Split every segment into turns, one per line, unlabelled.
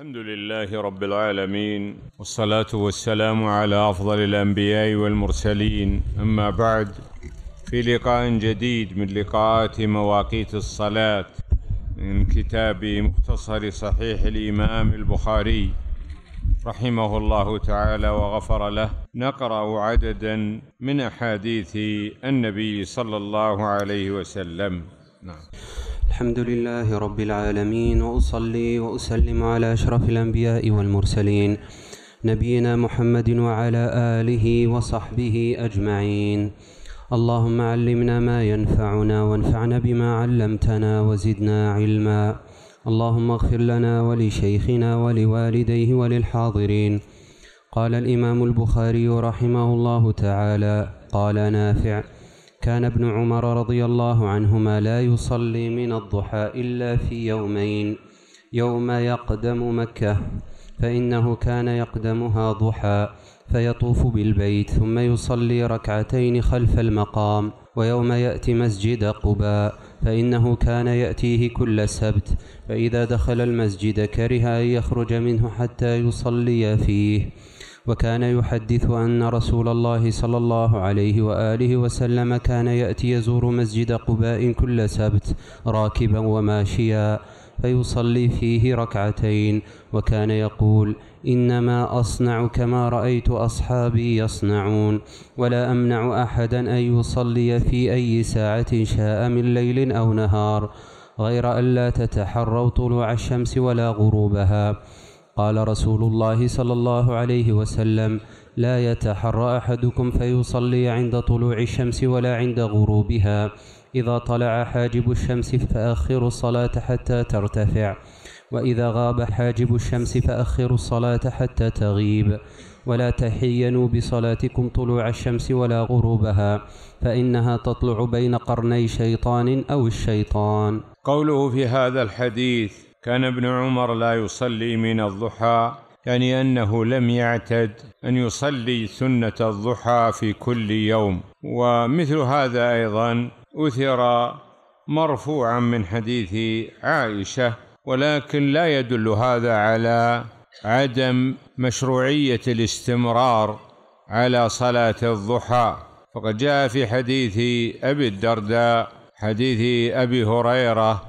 الحمد لله رب العالمين والصلاة والسلام على أفضل الأنبياء والمرسلين أما بعد في لقاء جديد من لقاءات مواقيت الصلاة من كتاب مختصر صحيح الإمام البخاري رحمه الله تعالى وغفر له نقرأ عددا من أحاديث النبي صلى الله عليه وسلم
نعم الحمد لله رب العالمين واصلي واسلم على اشرف الانبياء والمرسلين نبينا محمد وعلى اله وصحبه اجمعين اللهم علمنا ما ينفعنا وانفعنا بما علمتنا وزدنا علما اللهم اغفر لنا ولشيخنا ولوالديه وللحاضرين قال الامام البخاري رحمه الله تعالى قال نافع كان ابن عمر رضي الله عنهما لا يصلي من الضحى إلا في يومين يوم يقدم مكة فإنه كان يقدمها ضحى فيطوف بالبيت ثم يصلي ركعتين خلف المقام ويوم يأتي مسجد قباء فإنه كان يأتيه كل سبت فإذا دخل المسجد كره أن يخرج منه حتى يصلي فيه وكان يحدث أن رسول الله صلى الله عليه وآله وسلم كان يأتي يزور مسجد قباء كل سبت راكبا وماشيا فيصلي فيه ركعتين وكان يقول إنما أصنع كما رأيت أصحابي يصنعون ولا أمنع أحدا أن يصلي في أي ساعة شاء من ليل أو نهار غير ألا تتحروا طلوع الشمس ولا غروبها قال رسول الله صلى الله عليه وسلم لا يتحرى أحدكم فيصلي عند طلوع الشمس ولا عند غروبها إذا طلع حاجب الشمس فأخر الصلاة حتى ترتفع وإذا غاب حاجب الشمس فأخر الصلاة حتى تغيب ولا تحينوا بصلاتكم طلوع الشمس ولا غروبها فإنها تطلع بين قرني شيطان أو الشيطان
قوله في هذا الحديث كان ابن عمر لا يصلي من الضحى يعني انه لم يعتد ان يصلي سنه الضحى في كل يوم ومثل هذا ايضا اثر مرفوعا من حديث عائشه ولكن لا يدل هذا على عدم مشروعيه الاستمرار على صلاه الضحى فقد جاء في حديث ابي الدرداء حديث ابي هريره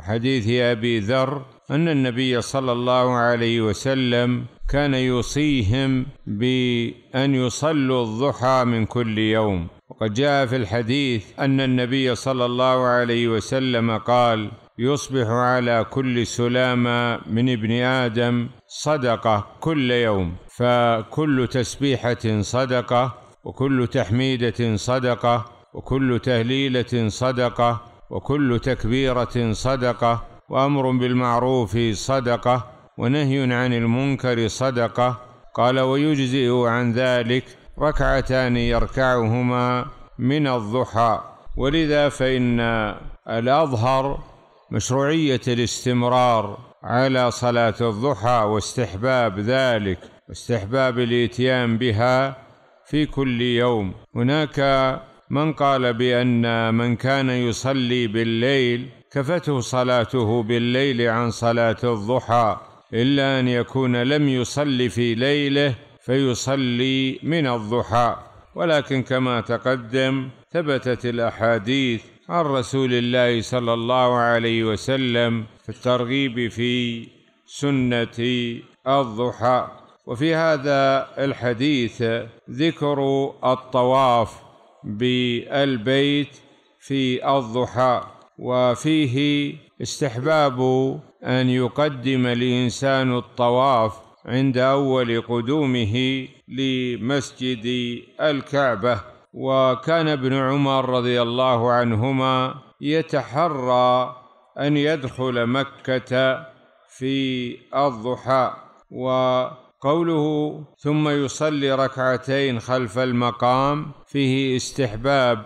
وحديث ابي ذر ان النبي صلى الله عليه وسلم كان يوصيهم بان يصلوا الضحى من كل يوم وقد جاء في الحديث ان النبي صلى الله عليه وسلم قال يصبح على كل سلامه من ابن ادم صدقه كل يوم فكل تسبيحه صدقه وكل تحميده صدقه وكل تهليله صدقه وكل تكبيره صدقه وامر بالمعروف صدقه ونهي عن المنكر صدقه قال ويجزئ عن ذلك ركعتان يركعهما من الضحى ولذا فان الاظهر مشروعيه الاستمرار على صلاه الضحى واستحباب ذلك واستحباب الاتيان بها في كل يوم هناك من قال بأن من كان يصلي بالليل كفته صلاته بالليل عن صلاة الضحى إلا أن يكون لم يصلي في ليله فيصلي من الضحى ولكن كما تقدم ثبتت الأحاديث عن رسول الله صلى الله عليه وسلم في الترغيب في سنة الضحى وفي هذا الحديث ذكر الطواف بالبيت في الضحى وفيه استحباب ان يقدم الانسان الطواف عند اول قدومه لمسجد الكعبه وكان ابن عمر رضي الله عنهما يتحرى ان يدخل مكه في الضحى و قوله ثم يصلي ركعتين خلف المقام فيه استحباب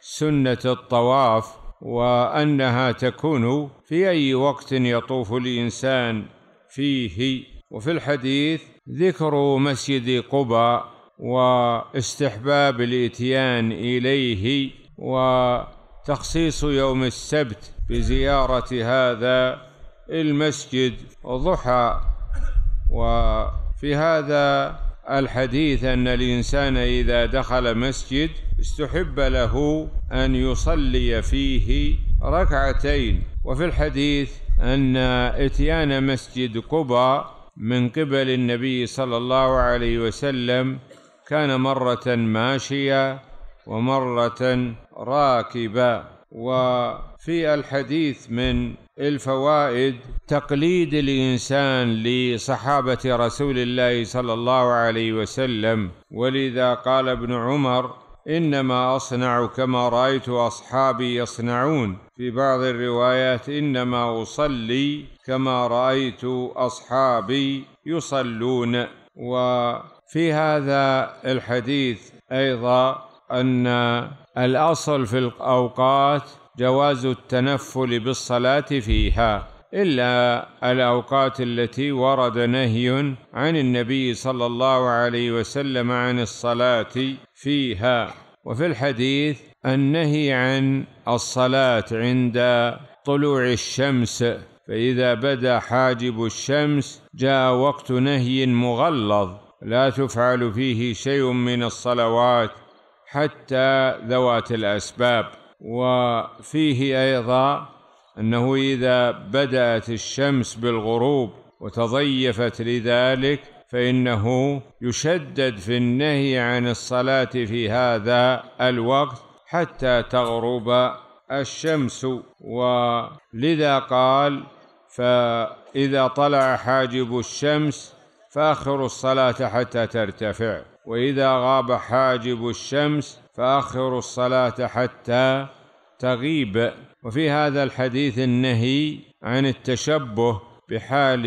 سنه الطواف وانها تكون في اي وقت يطوف الانسان فيه وفي الحديث ذكر مسجد قباء واستحباب الاتيان اليه وتخصيص يوم السبت بزياره هذا المسجد ضحى و في هذا الحديث أن الإنسان إذا دخل مسجد استحب له أن يصلي فيه ركعتين وفي الحديث أن إتيان مسجد قبى من قبل النبي صلى الله عليه وسلم كان مرة ماشية ومرة راكبة وفي الحديث من الفوائد تقليد الانسان لصحابه رسول الله صلى الله عليه وسلم ولذا قال ابن عمر انما اصنع كما رايت اصحابي يصنعون في بعض الروايات انما اصلي كما رايت اصحابي يصلون وفي هذا الحديث ايضا ان الاصل في الاوقات جواز التنفل بالصلاه فيها الا الاوقات التي ورد نهي عن النبي صلى الله عليه وسلم عن الصلاه فيها وفي الحديث النهي عن الصلاه عند طلوع الشمس فاذا بدا حاجب الشمس جاء وقت نهي مغلظ لا تفعل فيه شيء من الصلوات حتى ذوات الاسباب وفيه ايضا انه اذا بدات الشمس بالغروب وتضيفت لذلك فانه يشدد في النهي عن الصلاه في هذا الوقت حتى تغرب الشمس ولذا قال فاذا طلع حاجب الشمس فاخروا الصلاه حتى ترتفع واذا غاب حاجب الشمس فأخروا الصلاة حتى تغيب وفي هذا الحديث النهي عن التشبه بحال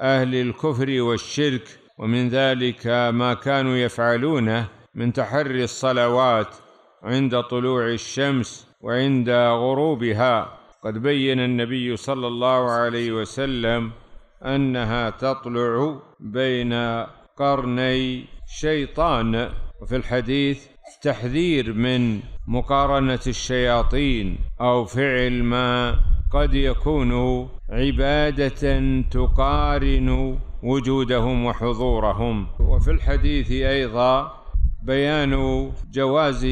أهل الكفر والشرك ومن ذلك ما كانوا يفعلونه من تحري الصلوات عند طلوع الشمس وعند غروبها قد بين النبي صلى الله عليه وسلم انها تطلع بين قرني شيطان وفي الحديث تحذير من مقارنه الشياطين او فعل ما قد يكون عباده تقارن وجودهم وحضورهم وفي الحديث ايضا بيان جواز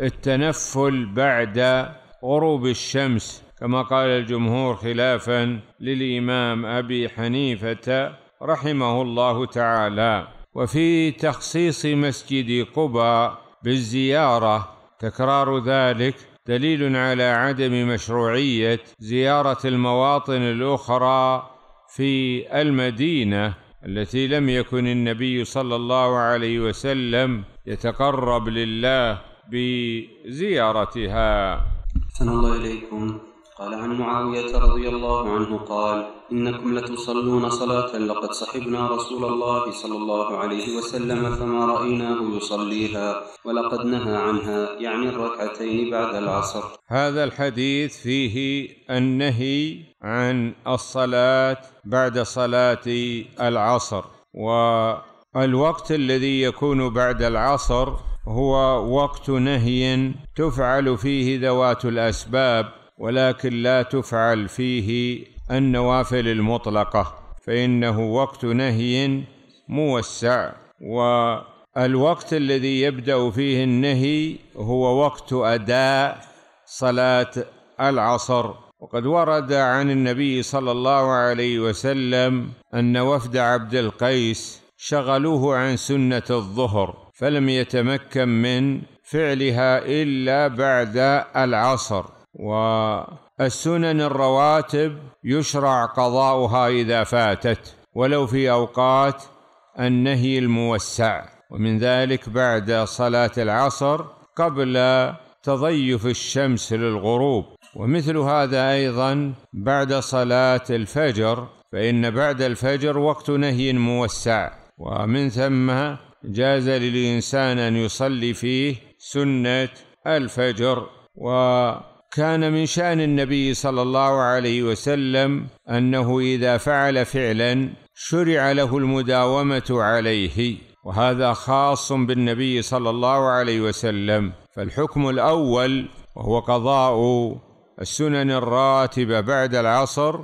التنفل بعد غروب الشمس كما قال الجمهور خلافا للامام ابي حنيفه رحمه الله تعالى وفي تخصيص مسجد قباء بالزيارة تكرار ذلك دليل على عدم مشروعية زيارة المواطن الأخرى في المدينة التي لم يكن النبي صلى الله عليه وسلم
يتقرب لله بزيارتها. أحسن الله إليكم قال عن معاوية رضي الله عنه قال إنكم لتصلون صلاة لقد صحبنا رسول الله صلى الله عليه وسلم فما رأيناه يصليها ولقد نهى عنها يعني الركعتين بعد العصر
هذا الحديث فيه النهي عن الصلاة بعد صلاة العصر والوقت الذي يكون بعد العصر هو وقت نهي تفعل فيه ذوات الأسباب ولكن لا تفعل فيه النوافل المطلقه فانه وقت نهي موسع والوقت الذي يبدا فيه النهي هو وقت اداء صلاه العصر وقد ورد عن النبي صلى الله عليه وسلم ان وفد عبد القيس شغلوه عن سنه الظهر فلم يتمكن من فعلها الا بعد العصر والسنن الرواتب يشرع قضاؤها اذا فاتت ولو في اوقات النهي الموسع ومن ذلك بعد صلاه العصر قبل تضيف الشمس للغروب ومثل هذا ايضا بعد صلاه الفجر فان بعد الفجر وقت نهي موسع ومن ثم جاز للانسان ان يصلي فيه سنه الفجر و كان من شان النبي صلى الله عليه وسلم انه اذا فعل فعلا شرع له المداومه عليه وهذا خاص بالنبي صلى الله عليه وسلم فالحكم الاول وهو قضاء السنن الراتبه بعد العصر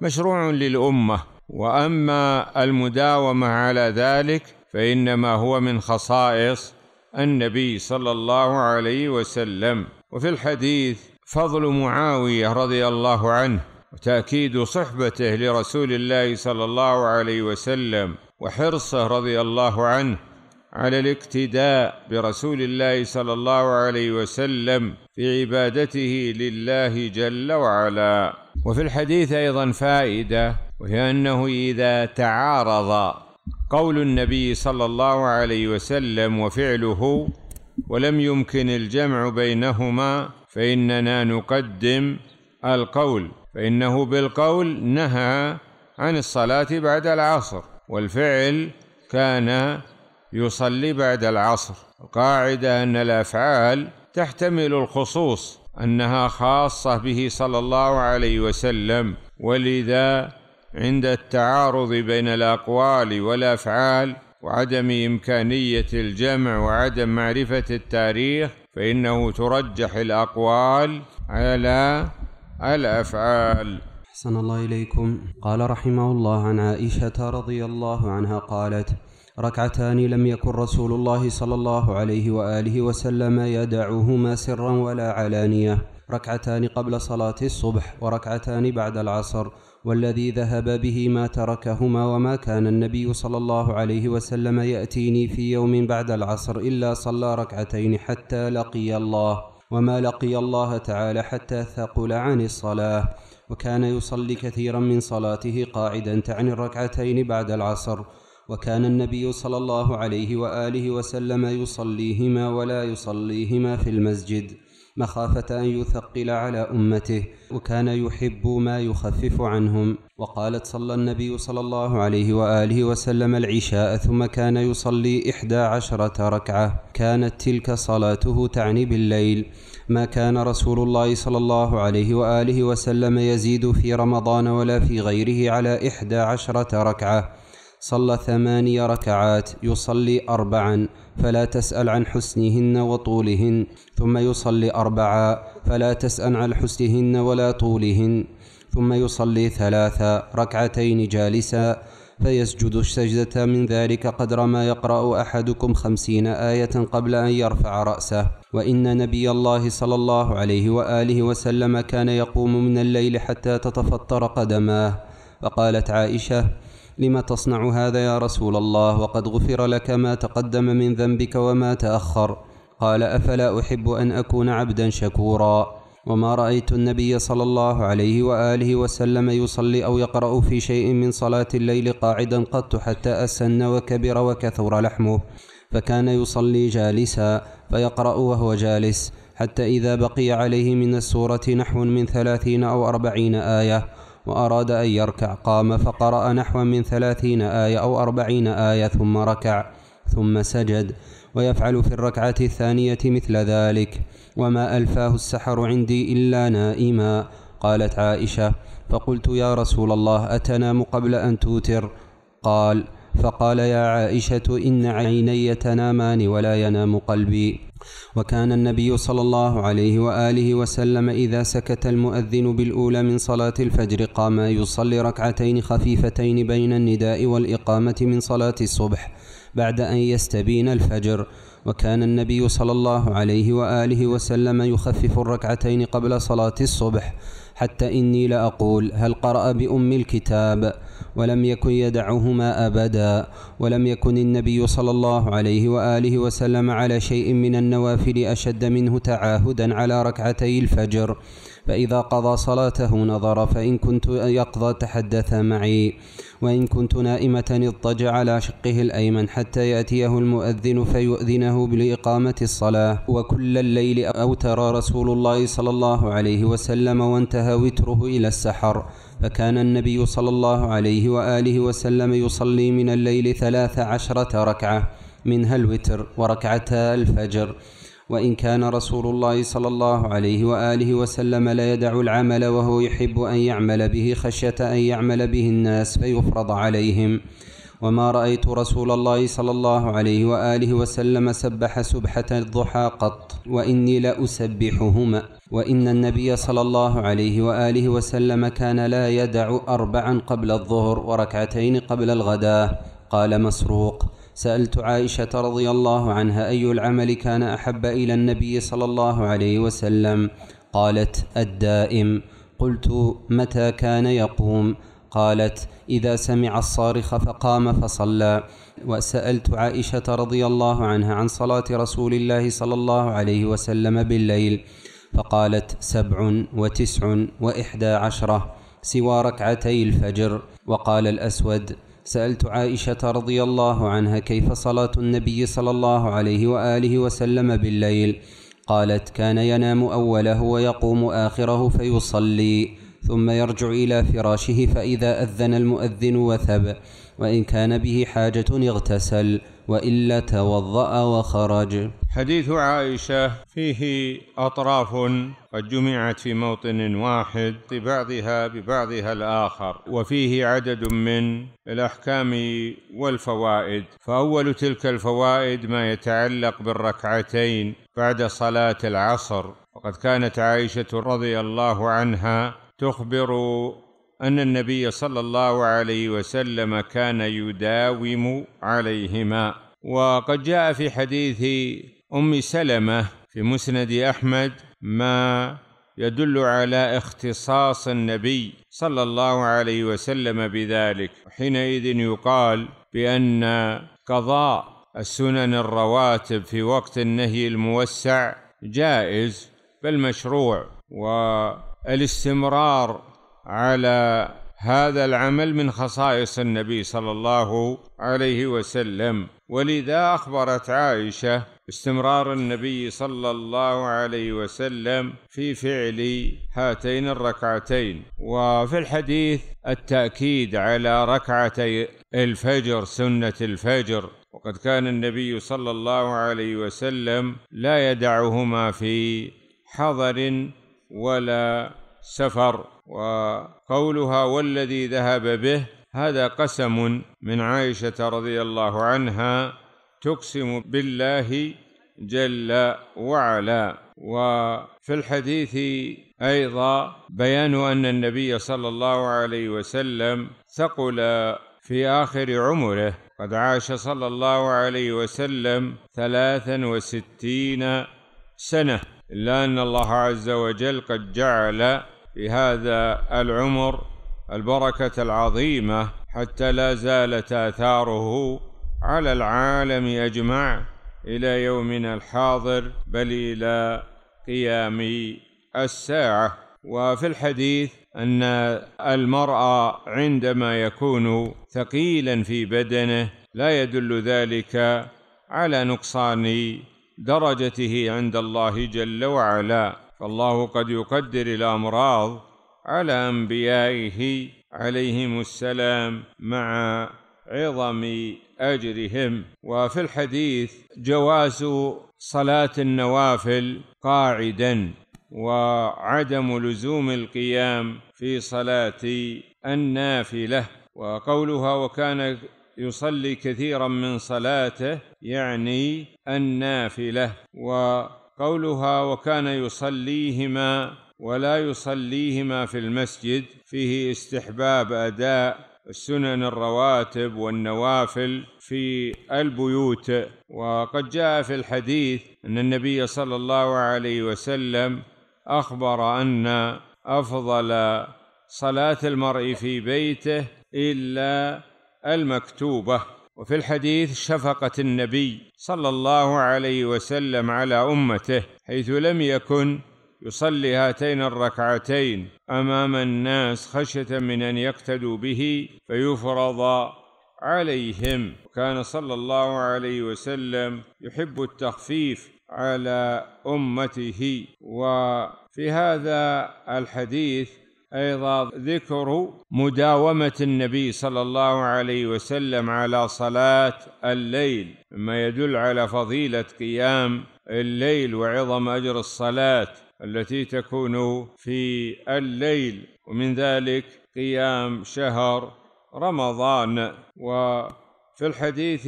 مشروع للامه واما المداومه على ذلك فانما هو من خصائص النبي صلى الله عليه وسلم وفي الحديث فضل معاويه رضي الله عنه وتاكيد صحبته لرسول الله صلى الله عليه وسلم وحرصه رضي الله عنه على الاقتداء برسول الله صلى الله عليه وسلم في عبادته لله جل وعلا وفي الحديث ايضا فائده وهي انه اذا تعارض قول النبي صلى الله عليه وسلم وفعله ولم يمكن الجمع بينهما فاننا نقدم القول فانه بالقول نهى عن الصلاه بعد العصر والفعل كان يصلي بعد العصر القاعده ان الافعال تحتمل الخصوص انها خاصه به صلى الله عليه وسلم ولذا عند التعارض بين الاقوال والافعال وعدم امكانيه الجمع وعدم معرفه التاريخ فإنه ترجح الأقوال على
الأفعال أحسن الله إليكم قال رحمه الله عن عائشة رضي الله عنها قالت ركعتان لم يكن رسول الله صلى الله عليه وآله وسلم يدعهما سرا ولا علانية ركعتان قبل صلاة الصبح وركعتان بعد العصر والذي ذهب به ما تركهما وما كان النبي صلى الله عليه وسلم يأتيني في يوم بعد العصر إلا صلى ركعتين حتى لقي الله وما لقي الله تعالى حتى ثقل عن الصلاة وكان يصلي كثيرا من صلاته قاعدا تعني الركعتين بعد العصر وكان النبي صلى الله عليه وآله وسلم يصليهما ولا يصليهما في المسجد مخافة أن يثقل على أمته وكان يحب ما يخفف عنهم وقالت صلى النبي صلى الله عليه وآله وسلم العشاء ثم كان يصلي إحدى عشرة ركعة كانت تلك صلاته تعني بالليل ما كان رسول الله صلى الله عليه وآله وسلم يزيد في رمضان ولا في غيره على إحدى عشرة ركعة صلى ثماني ركعات يصلي أربعا فلا تسأل عن حسنهن وطولهن ثم يصلي أربعا فلا تسأل عن حسنهن ولا طولهن ثم يصلي ثلاثا ركعتين جالسا فيسجد السجدة من ذلك قدر ما يقرأ أحدكم خمسين آية قبل أن يرفع رأسه وإن نبي الله صلى الله عليه وآله وسلم كان يقوم من الليل حتى تتفطر قدماه فقالت عائشة لم تصنع هذا يا رسول الله وقد غفر لك ما تقدم من ذنبك وما تأخر قال أفلا أحب أن أكون عبدا شكورا وما رأيت النبي صلى الله عليه وآله وسلم يصلي أو يقرأ في شيء من صلاة الليل قاعدا قط حتى أسن وكبر وكثر لحمه فكان يصلي جالسا فيقرأ وهو جالس حتى إذا بقي عليه من السورة نحو من ثلاثين أو أربعين آية وأراد أن يركع قام فقرأ نحو من ثلاثين آية أو أربعين آية ثم ركع ثم سجد ويفعل في الركعة الثانية مثل ذلك وما ألفاه السحر عندي إلا نائما قالت عائشة فقلت يا رسول الله أتنام قبل أن توتر قال فقال يا عائشة إن عيني تنامان ولا ينام قلبي وكان النبي صلى الله عليه وآله وسلم إذا سكت المؤذن بالأولى من صلاة الفجر قام يصلي ركعتين خفيفتين بين النداء والإقامة من صلاة الصبح بعد أن يستبين الفجر وكان النبي صلى الله عليه وآله وسلم يخفف الركعتين قبل صلاة الصبح حتى إني لأقول هل قرأ بأم الكتاب؟ ولم يكن يدعهما أبدا ولم يكن النبي صلى الله عليه وآله وسلم على شيء من النوافل أشد منه تعاهدا على ركعتي الفجر فإذا قضى صلاته نظر فإن كنت يقضى تحدث معي وإن كنت نائمة اضطجع على شقه الأيمن حتى يأتيه المؤذن فيؤذنه بالإقامة الصلاة وكل الليل أوتر رسول الله صلى الله عليه وسلم وانتهى وتره إلى السحر فكان النبي صلى الله عليه وآله وسلم يصلي من الليل ثلاث عشرة ركعة منها الوتر وركعتا الفجر وإن كان رسول الله صلى الله عليه وآله وسلم لا يدع العمل وهو يحب أن يعمل به خشية أن يعمل به الناس فيفرض عليهم وما رأيت رسول الله صلى الله عليه وآله وسلم سبح سبحة الضحى قط وإني لأسبحهما وإن النبي صلى الله عليه وآله وسلم كان لا يدع أربعا قبل الظهر وركعتين قبل الغداء قال مسروق سألت عائشة رضي الله عنها أي العمل كان أحب إلى النبي صلى الله عليه وسلم قالت الدائم قلت متى كان يقوم قالت إذا سمع الصارخ فقام فصلى وسألت عائشة رضي الله عنها عن صلاة رسول الله صلى الله عليه وسلم بالليل فقالت سبع وتسع وإحدى عشرة سوى ركعتي الفجر وقال الأسود سألت عائشة رضي الله عنها كيف صلاة النبي صلى الله عليه وآله وسلم بالليل قالت كان ينام أوله ويقوم آخره فيصلي ثم يرجع إلى فراشه فإذا أذن المؤذن وثب وإن كان به حاجة اغتسل وإلا توضأ وخرج حديث
عائشة فيه أطراف قد جمعت في موطن واحد بعضها ببعضها الآخر وفيه عدد من الأحكام والفوائد فأول تلك الفوائد ما يتعلق بالركعتين بعد صلاة العصر وقد كانت عائشة رضي الله عنها تخبر ان النبي صلى الله عليه وسلم كان يداوم عليهما وقد جاء في حديث ام سلمه في مسند احمد ما يدل على اختصاص النبي صلى الله عليه وسلم بذلك حينئذ يقال بان قضاء السنن الرواتب في وقت النهي الموسع جائز بل مشروع الاستمرار على هذا العمل من خصائص النبي صلى الله عليه وسلم ولذا اخبرت عائشه استمرار النبي صلى الله عليه وسلم في فعل هاتين الركعتين وفي الحديث التاكيد على ركعتي الفجر سنه الفجر وقد كان النبي صلى الله عليه وسلم لا يدعهما في حضر ولا سفر وقولها والذي ذهب به هذا قسم من عائشه رضي الله عنها تقسم بالله جل وعلا وفي الحديث ايضا بيان ان النبي صلى الله عليه وسلم ثقل في اخر عمره قد عاش صلى الله عليه وسلم ثلاثا وستين سنه إلا أن الله عز وجل قد جعل في هذا العمر البركة العظيمة حتى لا زالت آثاره على العالم أجمع إلى يومنا الحاضر بل إلى قيام الساعة وفي الحديث أن المرأة عندما يكون ثقيلا في بدنه لا يدل ذلك على نقصان درجته عند الله جل وعلا فالله قد يقدر الامراض على انبيائه عليهم السلام مع عظم اجرهم وفي الحديث جواز صلاه النوافل قاعدا وعدم لزوم القيام في صلاه النافله وقولها وكان يصلي كثيرا من صلاته يعني النافله وقولها وكان يصليهما ولا يصليهما في المسجد فيه استحباب اداء السنن الرواتب والنوافل في البيوت وقد جاء في الحديث ان النبي صلى الله عليه وسلم اخبر ان افضل صلاه المرء في بيته الا المكتوبه وفي الحديث شفقة النبي صلى الله عليه وسلم على أمته حيث لم يكن يصلي هاتين الركعتين أمام الناس خشية من أن يقتدوا به فيفرض عليهم وكان صلى الله عليه وسلم يحب التخفيف على امته وفي هذا الحديث ايضا ذكر مداومه النبي صلى الله عليه وسلم على صلاه الليل مما يدل على فضيله قيام الليل وعظم اجر الصلاه التي تكون في الليل ومن ذلك قيام شهر رمضان وفي الحديث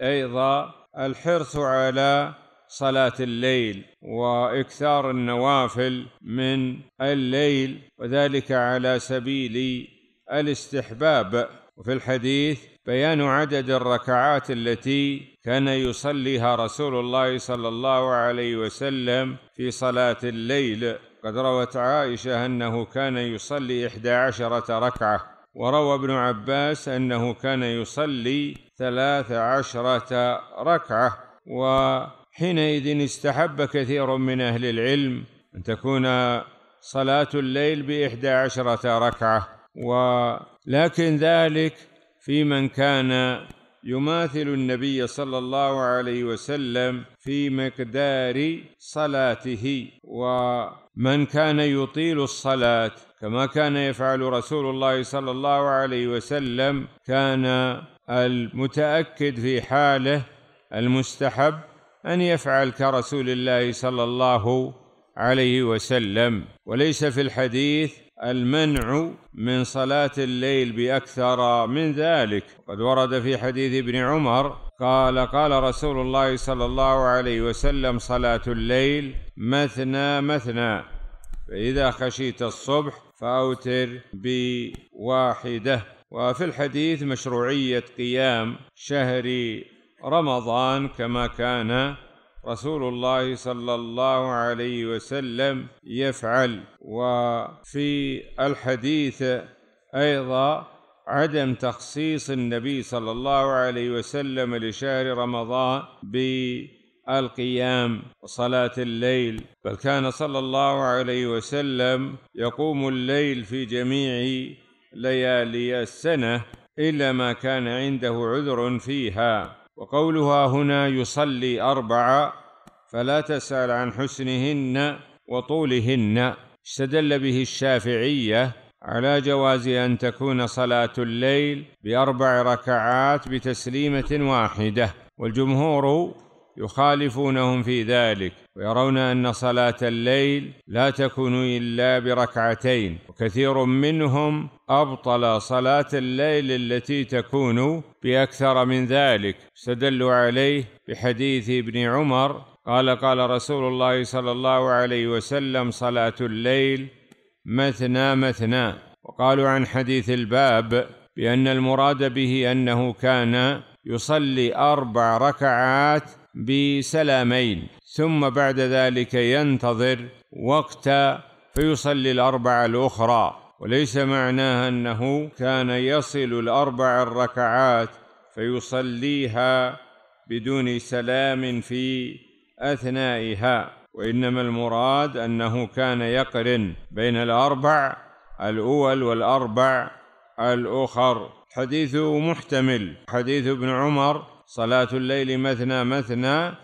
ايضا الحرص على صلاة الليل وإكثار النوافل من الليل وذلك على سبيل الاستحباب وفي الحديث بيان عدد الركعات التي كان يصليها رسول الله صلى الله عليه وسلم في صلاة الليل قد روت عائشة أنه كان يصلي إحدى عشرة ركعة وروى ابن عباس أنه كان يصلي ثلاث عشرة ركعة و حينئذ استحب كثير من أهل العلم أن تكون صلاة الليل بإحدى عشرة ركعة ولكن ذلك في من كان يماثل النبي صلى الله عليه وسلم في مقدار صلاته ومن كان يطيل الصلاه كما كان يفعل رسول الله صلى الله عليه وسلم كان المتاكد في حاله المستحب ان يفعل كرسول الله صلى الله عليه وسلم وليس في الحديث المنع من صلاة الليل بأكثر من ذلك قد ورد في حديث ابن عمر قال قال رسول الله صلى الله عليه وسلم صلاة الليل مثنى مثنى فإذا خشيت الصبح فأوتر بواحدة وفي الحديث مشروعية قيام شهر رمضان كما كان رسول الله صلى الله عليه وسلم يفعل وفي الحديث ايضا عدم تخصيص النبي صلى الله عليه وسلم لشهر رمضان بالقيام وصلاه الليل بل كان صلى الله عليه وسلم يقوم الليل في جميع ليالي السنه الا ما كان عنده عذر فيها وقولها هنا يصلي أربعة فلا تسأل عن حسنهن وطولهن استدل به الشافعية على جواز أن تكون صلاة الليل بأربع ركعات بتسليمة واحدة والجمهور يخالفونهم في ذلك ويرون ان صلاه الليل لا تكون الا بركعتين وكثير منهم ابطل صلاه الليل التي تكون باكثر من ذلك استدلوا عليه بحديث ابن عمر قال قال رسول الله صلى الله عليه وسلم صلاه الليل مثنى مثنى وقالوا عن حديث الباب بان المراد به انه كان يصلي اربع ركعات بسلامين ثم بعد ذلك ينتظر وقت فيصلي الأربع الأخرى وليس معناها أنه كان يصل الأربع الركعات فيصليها بدون سلام في أثنائها وإنما المراد أنه كان يقرن بين الأربع الأول والأربع الأخر حديث محتمل حديث ابن عمر صلاة الليل مثنى مثنى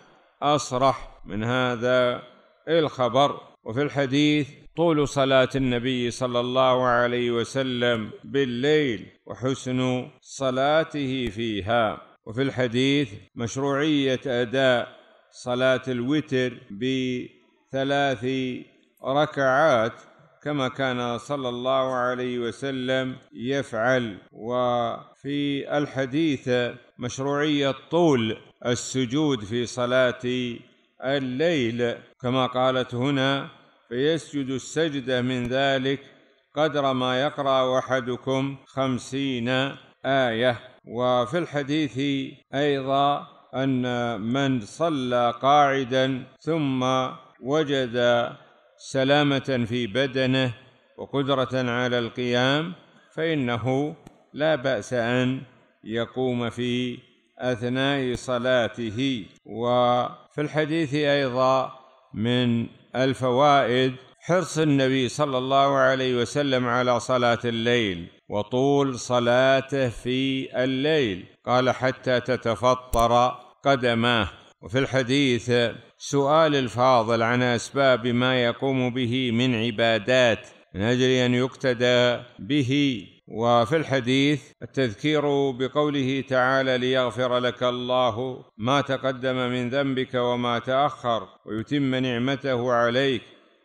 أصرح من هذا الخبر وفي الحديث طول صلاة النبي صلى الله عليه وسلم بالليل وحسن صلاته فيها وفي الحديث مشروعية أداء صلاة الوتر بثلاث ركعات كما كان صلى الله عليه وسلم يفعل وفي الحديث مشروعيه طول السجود في صلاه الليل كما قالت هنا فيسجد السجده من ذلك قدر ما يقرا احدكم خمسين ايه وفي الحديث ايضا ان من صلى قاعدا ثم وجد سلامه في بدنه وقدره على القيام فانه لا باس ان يقوم في اثناء صلاته وفي الحديث ايضا من الفوائد حرص النبي صلى الله عليه وسلم على صلاه الليل وطول صلاته في الليل قال حتى تتفطر قدماه وفي الحديث سؤال الفاضل عن اسباب ما يقوم به من عبادات من اجل ان يقتدى به وفي الحديث التذكير بقوله تعالى ليغفر لك الله ما تقدم من ذنبك وما تاخر ويتم نعمته عليك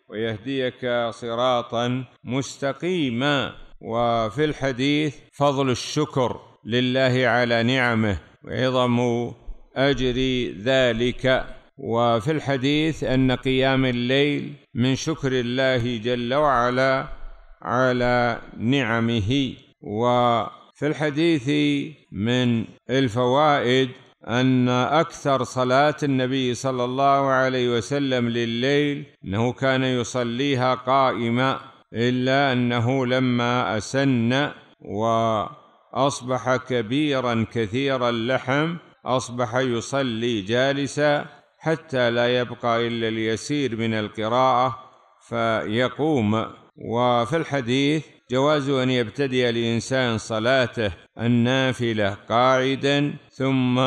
ويهديك صراطا مستقيما وفي الحديث فضل الشكر لله على نعمه وعظم أجري ذلك وفي الحديث أن قيام الليل من شكر الله جل وعلا على نعمه وفي الحديث من الفوائد أن أكثر صلاة النبي صلى الله عليه وسلم لليل أنه كان يصليها قائما إلا أنه لما أسن وأصبح كبيرا كثير اللحم اصبح يصلي جالسا حتى لا يبقى الا اليسير من القراءه فيقوم وفي الحديث جواز ان يبتدئ الانسان صلاته النافله قاعدا ثم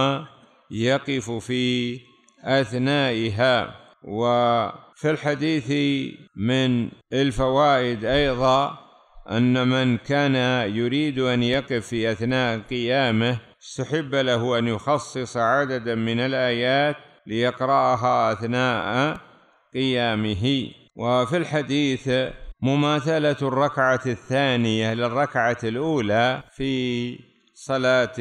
يقف في اثنائها وفي الحديث من الفوائد ايضا ان من كان يريد ان يقف في اثناء قيامه استحب له أن يخصص عددا من الآيات ليقرأها أثناء قيامه وفي الحديث مماثلة الركعة الثانية للركعة الأولى في صلاة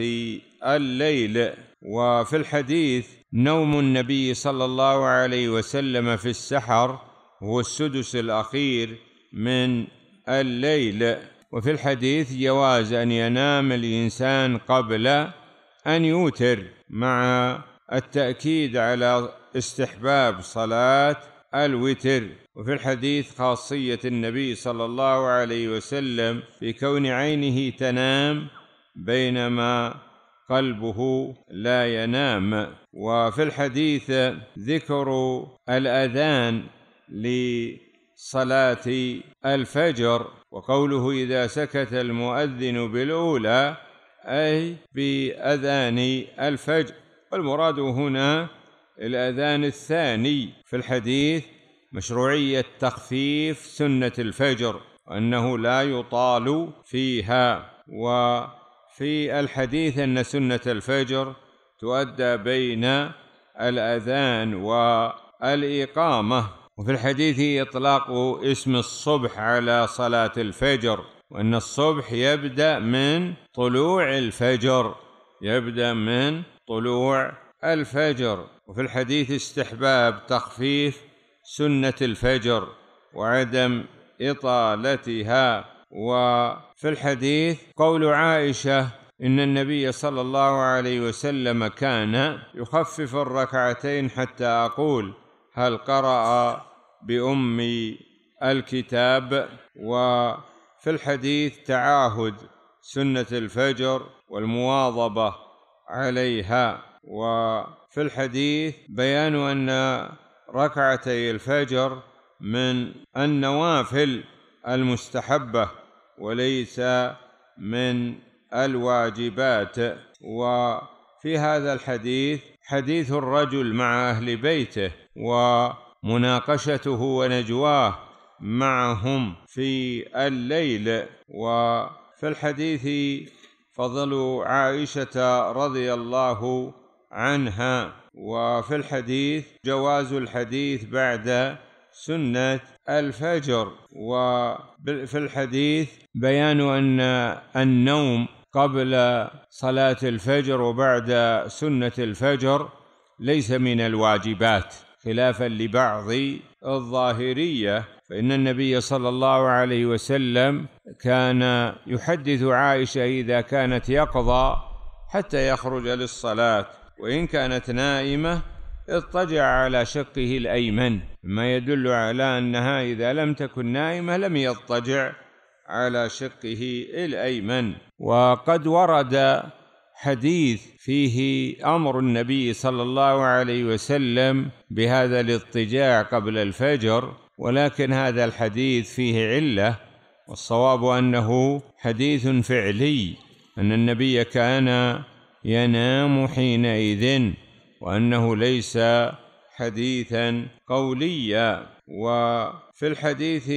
الليل وفي الحديث نوم النبي صلى الله عليه وسلم في السحر هو السدس الأخير من الليل وفي الحديث جواز أن ينام الإنسان قبل أن يوتر مع التأكيد على استحباب صلاة الوتر وفي الحديث خاصية النبي صلى الله عليه وسلم في كون عينه تنام بينما قلبه لا ينام وفي الحديث ذكر الأذان صلاة الفجر وقوله إذا سكت المؤذن بالأولى أي بأذان الفجر والمراد هنا الأذان الثاني في الحديث مشروعية تخفيف سنة الفجر أنه لا يطال فيها وفي الحديث أن سنة الفجر تؤدى بين الأذان والإقامة وفي الحديث إطلاق اسم الصبح على صلاة الفجر وأن الصبح يبدأ من طلوع الفجر يبدأ من طلوع الفجر وفي الحديث استحباب تخفيف سنة الفجر وعدم إطالتها وفي الحديث قول عائشة إن النبي صلى الله عليه وسلم كان يخفف الركعتين حتى أقول هل قرأ بأم الكتاب وفي الحديث تعاهد سنة الفجر والمواظبة عليها وفي الحديث بيان أن ركعتي الفجر من النوافل المستحبة وليس من الواجبات وفي هذا الحديث حديث الرجل مع أهل بيته ومناقشته ونجواه معهم في الليل وفي الحديث فضل عائشه رضي الله عنها وفي الحديث جواز الحديث بعد سنه الفجر وفي الحديث بيان ان النوم قبل صلاه الفجر وبعد سنه الفجر ليس من الواجبات خلافا لبعض الظاهريه فان النبي صلى الله عليه وسلم كان يحدث عائشه اذا كانت يقضى حتى يخرج للصلاه وان كانت نائمه اضطجع على شقه الايمن ما يدل على انها اذا لم تكن نائمه لم يضطجع على شقه الايمن وقد ورد حديث فيه امر النبي صلى الله عليه وسلم بهذا الاضطجاع قبل الفجر ولكن هذا الحديث فيه عله والصواب انه حديث فعلي ان النبي كان ينام حينئذ وانه ليس حديثا قوليا وفي الحديث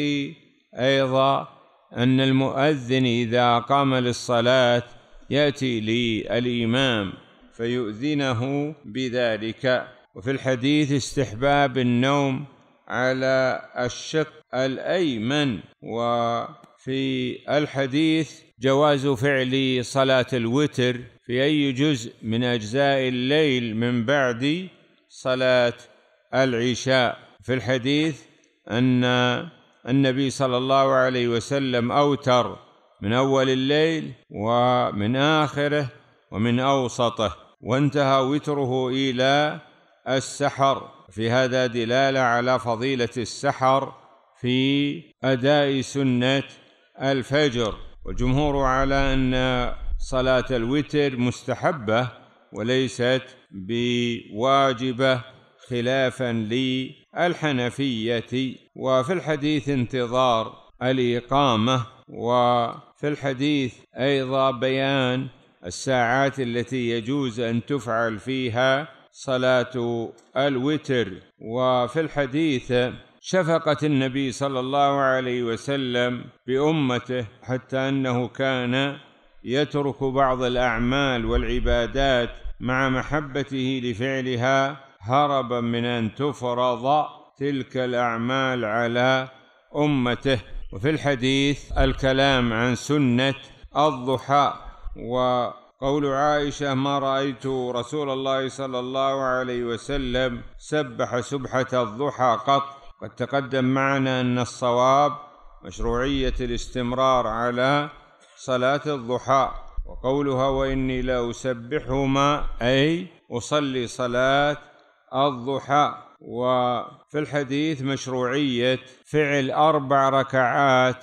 ايضا ان المؤذن اذا قام للصلاه ياتي للامام فيؤذنه بذلك وفي الحديث استحباب النوم على الشق الايمن وفي الحديث جواز فعل صلاه الوتر في اي جزء من اجزاء الليل من بعد صلاه العشاء في الحديث ان النبي صلى الله عليه وسلم اوتر من اول الليل ومن اخره ومن اوسطه وانتهى وتره الى السحر في هذا دلاله على فضيله السحر في اداء سنه الفجر والجمهور على ان صلاه الوتر مستحبه وليست بواجبه خلافا للحنفيه وفي الحديث انتظار الاقامه و في الحديث ايضا بيان الساعات التي يجوز ان تفعل فيها صلاه الوتر وفي الحديث شفقه النبي صلى الله عليه وسلم بامته حتى انه كان يترك بعض الاعمال والعبادات مع محبته لفعلها هربا من ان تفرض تلك الاعمال على امته وفي الحديث الكلام عن سنة الضحى وقول عائشة ما رأيت رسول الله صلى الله عليه وسلم سبح سبحة الضحى قط قد تقدم معنا أن الصواب مشروعية الاستمرار على صلاة الضحى وقولها وإني لأسبحهما أي أصلي صلاة الضحى وفي الحديث مشروعية فعل أربع ركعات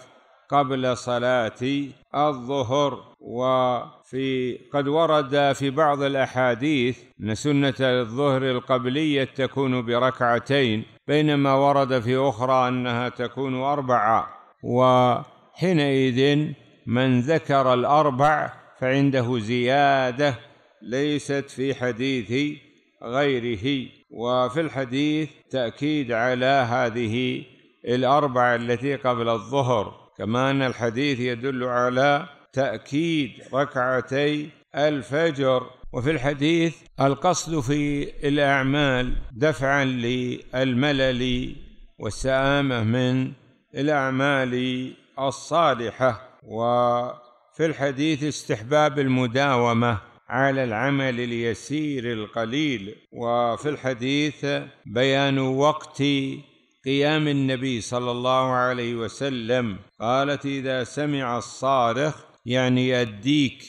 قبل صلاة الظهر وفي قد ورد في بعض الأحاديث أن سنة الظهر القبلية تكون بركعتين بينما ورد في أخرى أنها تكون أربعة وحينئذ من ذكر الأربع فعنده زيادة ليست في حديث غيره وفي الحديث تأكيد على هذه الأربعة التي قبل الظهر كما أن الحديث يدل على تأكيد ركعتي الفجر وفي الحديث القصد في الأعمال دفعا للملل والسآمة من الأعمال الصالحة وفي الحديث استحباب المداومة على العمل اليسير القليل وفي الحديث بيان وقت قيام النبي صلى الله عليه وسلم قالت اذا سمع الصارخ يعني يديك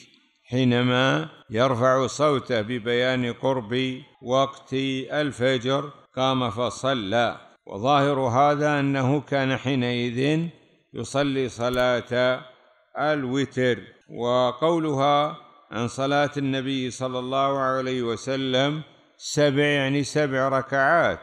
حينما يرفع صوته ببيان قرب وقت الفجر قام فصلى وظاهر هذا انه كان حينئذ يصلي صلاه الوتر وقولها عن صلاة النبي صلى الله عليه وسلم سبع يعني سبع ركعات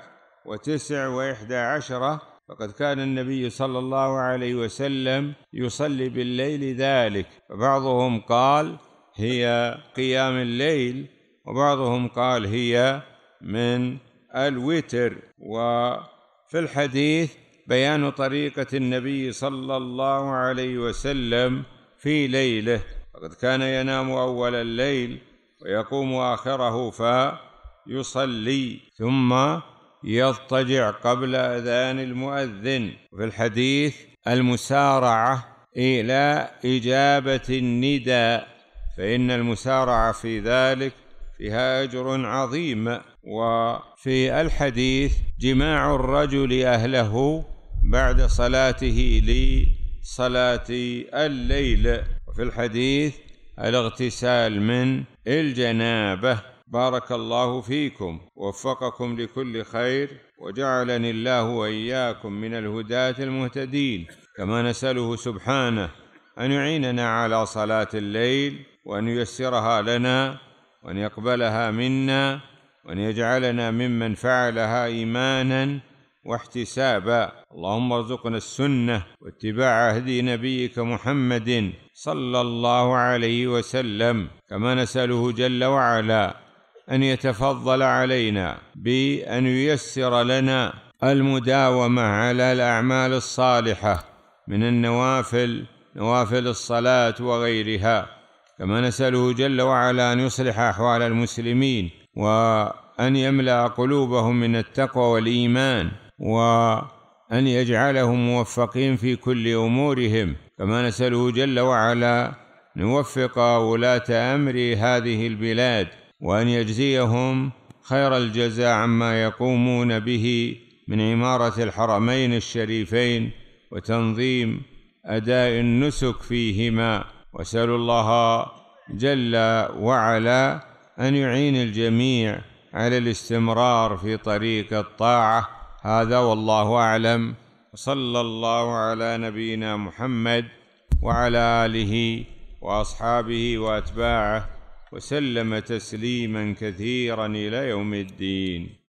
وتسع وإحدى عشرة فقد كان النبي صلى الله عليه وسلم يصلي بالليل ذلك فبعضهم قال هي قيام الليل وبعضهم قال هي من الوتر وفي الحديث بيان طريقة النبي صلى الله عليه وسلم في ليله فقد كان ينام اول الليل ويقوم اخره فيصلي ثم يضطجع قبل اذان المؤذن وفي الحديث المسارعه الى اجابه النداء فان المسارعه في ذلك فيها اجر عظيم وفي الحديث جماع الرجل اهله بعد صلاته لصلاه الليل وفي الحديث الاغتسال من الجنابه بارك الله فيكم وفقكم لكل خير وجعلني الله واياكم من الهداه المهتدين كما نساله سبحانه ان يعيننا على صلاه الليل وان ييسرها لنا وان يقبلها منا وان يجعلنا ممن فعلها ايمانا واحتسابا اللهم ارزقنا السنه واتباع هدي نبيك محمد صلى الله عليه وسلم كما نساله جل وعلا ان يتفضل علينا بان ييسر لنا المداومه على الاعمال الصالحه من النوافل نوافل الصلاه وغيرها كما نساله جل وعلا ان يصلح احوال المسلمين وان يملا قلوبهم من التقوى والايمان وأن يجعلهم موفقين في كل أمورهم كما نسأله جل وعلا أن يوفق ولاة أمر هذه البلاد وأن يجزيهم خير الجزاء عما يقومون به من عمارة الحرمين الشريفين وتنظيم أداء النسك فيهما وأسأل الله جل وعلا أن يعين الجميع على الاستمرار في طريق الطاعة هذا والله اعلم وصلى الله على نبينا محمد وعلى اله واصحابه واتباعه وسلم تسليما كثيرا الى يوم الدين